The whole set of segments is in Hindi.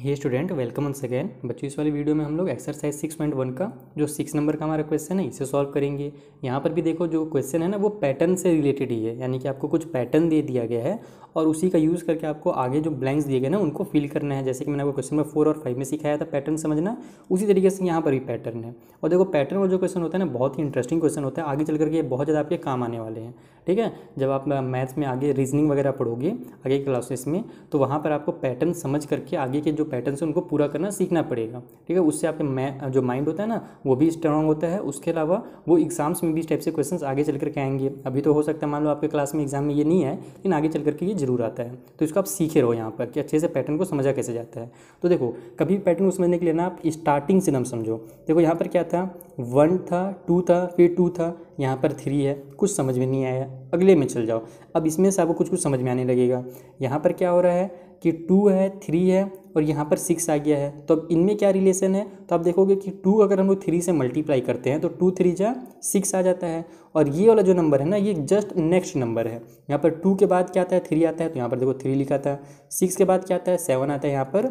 hey student welcome on second बच्चों इस वाली वीडियो में हम लोग एक्सरसाइज सिक्स पॉइंट वन का जो सिक्स नंबर का हमारा क्वेश्चन है इसे सॉल्व करेंगे यहाँ पर भी देखो जो क्वेश्चन है ना वो पैटर्न से रिलेटेड ही है यानी कि आपको कुछ पैटर्न दे दिया गया है और उसी का यूज़ करके आपको आगे जो ब्लैंक्स दिए गए ना उनको फिल करना है जैसे कि मैंने आपको क्वेश्चन नंबर फोर और फाइव में सिखाया था पैटर्न समझना उसी तरीके से यहाँ पर भी पैटर्न है और देखो पैटर्न वो जो क्वेश्चन होता है ना बहुत ही इंटरेस्टिंग क्वेश्चन होता है आगे चल करके बहुत ज़्यादा आपके काम आने वाले हैं ठीक है जब आप मैथ्स में आगे रीजनिंग वगैरह पढ़ोगे आगे क्लासेस में तो वहाँ पर आपको पैटर्न समझ करके आगे के जो पैटर्न है उनको पूरा करना सीखना पड़ेगा ठीक है उससे आपके जो माइंड होता है ना वो भी स्ट्रॉन्ग होता है उसके अलावा वो एग्जाम्स में भी इस टाइप से क्वेश्चन आगे चल करके आएंगे अभी तो हो सकता है मान लो आपके क्लास में एग्जाम में ये नहीं है लेकिन आगे चल करके ये जरूर आता है तो इसको आप सीखे रहो यहाँ पर कि अच्छे से पैटर्न को समझा कैसे जाता है तो देखो कभी पैटर्न को समझने के लिए ना आप स्टार्टिंग से ना समझो देखो यहाँ पर क्या था वन था टू था फिर टू था यहाँ पर थ्री है कुछ समझ में नहीं आया अगले में चल जाओ अब इसमें से आपको कुछ कुछ समझ में आने लगेगा यहाँ पर क्या हो रहा है कि टू है थ्री है और यहाँ पर सिक्स आ गया है तो अब इनमें क्या रिलेशन है तो आप देखोगे कि टू अगर हम लोग थ्री से मल्टीप्लाई करते हैं तो टू थ्री जा सिक्स आ जाता है और ये वाला जो नंबर है ना ये जस्ट नेक्स्ट नंबर है यहाँ पर टू के बाद क्या आता है थ्री आता है तो यहाँ पर देखो थ्री लिखा था सिक्स के बाद क्या आता है सेवन आता है यहाँ पर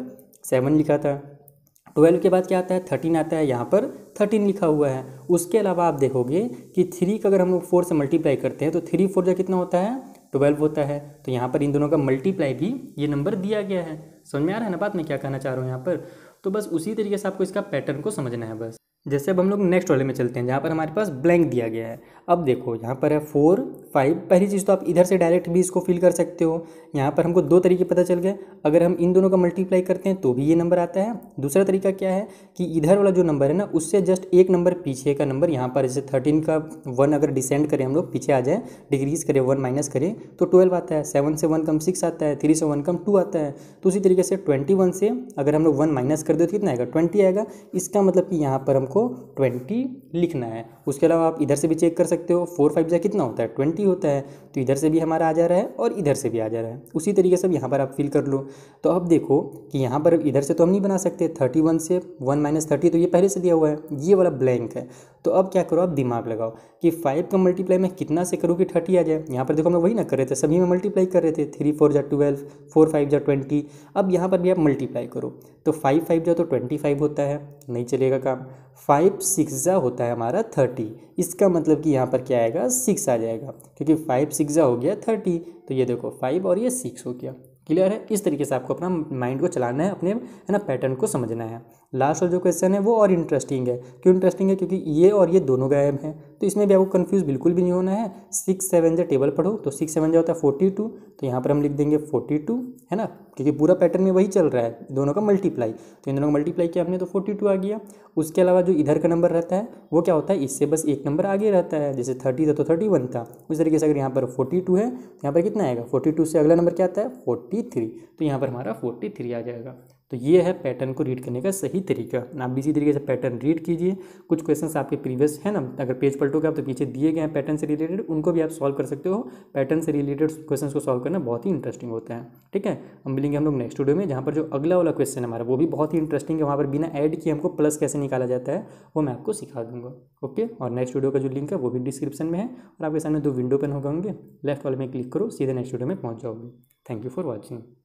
सेवन लिखा था ट्वेल्व के बाद क्या आता है थर्टीन आता है यहाँ पर थर्टीन लिखा हुआ है उसके अलावा आप देखोगे कि थ्री का अगर हम लोग फोर से मल्टीप्लाई करते हैं तो थ्री फोर जो कितना होता है ट्वेल्व होता है तो यहाँ पर इन दोनों का मल्टीप्लाई भी ये नंबर दिया गया है समझ में आ रहा है ना बात मैं क्या कहना चाह रहा हूँ यहाँ पर तो बस उसी तरीके से आपको इसका पैटर्न को समझना है बस जैसे अब हम लोग नेक्स्ट वाले में चलते हैं जहाँ पर हमारे पास ब्लैंक दिया गया है अब देखो यहाँ पर है फोर फाइव पहली चीज़ तो आप इधर से डायरेक्ट भी इसको फिल कर सकते हो यहाँ पर हमको दो तरीके पता चल गए अगर हम इन दोनों का मल्टीप्लाई करते हैं तो भी ये नंबर आता है दूसरा तरीका क्या है कि इधर वाला जो नंबर है ना उससे जस्ट एक नंबर पीछे का नंबर यहाँ पर जैसे थर्टीन का वन अगर डिसेंड करें हम लोग पीछे आ जाए डिक्रीज़ करें वन माइनस करें तो ट्वेल्व आता है सेवन से वन कम सिक्स आता है थ्री से वन कम टू आता है तो उसी तरीके से ट्वेंटी वन से अगर हम लोग वन माइनस कर दे तो कितना आएगा ट्वेंटी आएगा इसका मतलब कि यहाँ पर हमको ट्वेंटी लिखना है उसके अलावा आप इधर से भी चेक कर सकते सकते हो फोर फाइव जा कितना होता है ट्वेंटी होता है तो इधर से भी हमारा आ जा रहा है और इधर से भी आ जा रहा है उसी तरीके से अब यहाँ पर आप फिल कर लो तो अब देखो कि यहाँ पर इधर से तो हम नहीं बना सकते थर्टी वन से वन माइनस थर्टी तो ये पहले से दिया हुआ है ये वाला ब्लैंक है तो अब क्या करो आप दिमाग लगाओ कि फाइव का मल्टीप्लाई मैं कितना से करूँ कि थर्टी आ जाए यहाँ पर देखो हम लोग वही ना कर रहे थे सभी में मल्टीप्लाई कर रहे थे थ्री फोर जा ट्वेल्व फोर फाइव जा ट्वेंटी अब यहाँ पर भी आप मल्टीप्लाई करो तो फाइव फाइव जा तो ट्वेंटी फाइव होता है नहीं चलेगा काम फाइव सिक्स जा होता है हमारा थर्टी इसका मतलब कि यहाँ पर क्या आएगा सिक्स आ जाएगा क्योंकि फाइव सिक्स जा हो गया थर्टी तो ये देखो फाइव और ये सिक्स हो गया क्लियर है इस तरीके से आपको अपना माइंड को चलाना है अपने है ना पैटर्न को समझना है लास्ट जो क्वेश्चन है वो और इंटरेस्टिंग है क्यों इंटरेस्टिंग है क्योंकि ये और ये दोनों गायब हैं तो इसमें भी आपको कन्फ्यूज़ बिल्कुल भी नहीं होना है सिक्स सेवन जो टेबल पढ़ो तो सिक्स सेवन जो होता है फोर्टी टू तो यहाँ पर हम लिख देंगे फोर्टी टू है ना क्योंकि पूरा पैटर्न में वही चल रहा है दोनों का मल्टीप्लाई तो इन दोनों का मल्टीप्लाई किया हमने तो फोर्टी टू आ गया उसके अलावा जो इधर का नंबर रहता है वो क्या होता है इससे बस एक नंबर आगे रहता है जैसे थर्टी था तो थर्टी वन था उस तरीके से अगर यहाँ पर फोर्टी टू है तो यहाँ पर कितना आएगा फोर्टी टू से अगला नंबर क्या आता है फोर्टी थ्री तो यहाँ पर हमारा फोर्टी थ्री आ जाएगा तो ये है पैटर्न को रीड करने का सही तरीका आप इसी तरीके से पैटर्न रीड कीजिए कुछ क्वेश्चन आपके प्रीवियस है ना अगर पेज पलटोगे आप तो पीछे दिए गए हैं पैटर्न से रिलेटेड उनको भी आप सॉल्व कर सकते हो पैटर्न से रिलेटेड क्वेश्चन को सॉल्व करना बहुत ही इंटरेस्टिंग होता है ठीक है हम मिलेंगे हम लोग नेक्स्ट वीडियो में जहाँ पर जो अगला वाला क्वेश्चन हमारा वो भी बहुत ही इंटरेस्टिंग है वहाँ पर बिना एड किए हमको प्लस कैसे निकाला जाता है वो मैं आपको सिखा दूँगा ओके और नेक्स्ट वीडियो का जो लिंक है वो भी डिस्क्रिप्शन में है और आपके सामने दो विंडो पेन होंगे लेफ्ट वाले में क्लिक करो सीधे नेक्स्ट वीडियो में पहुँच जाओगे थैंक यू फॉर वॉचिंग